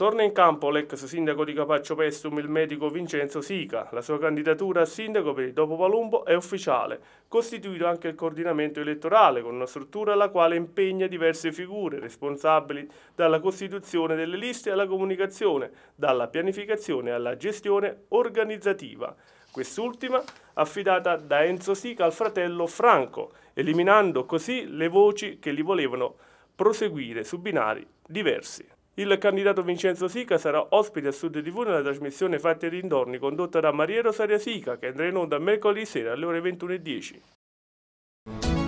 Torna in campo l'ex sindaco di Capaccio Pestum, il medico Vincenzo Sica. La sua candidatura a sindaco per il Dopo Palumbo è ufficiale, costituito anche il coordinamento elettorale con una struttura la quale impegna diverse figure responsabili dalla costituzione delle liste alla comunicazione, dalla pianificazione alla gestione organizzativa. Quest'ultima affidata da Enzo Sica al fratello Franco, eliminando così le voci che li volevano proseguire su binari diversi. Il candidato Vincenzo Sica sarà ospite a Sud TV nella trasmissione Fatti e Rintorni condotta da Maria Rosaria Sica che andrà in onda mercoledì sera alle ore 21.10.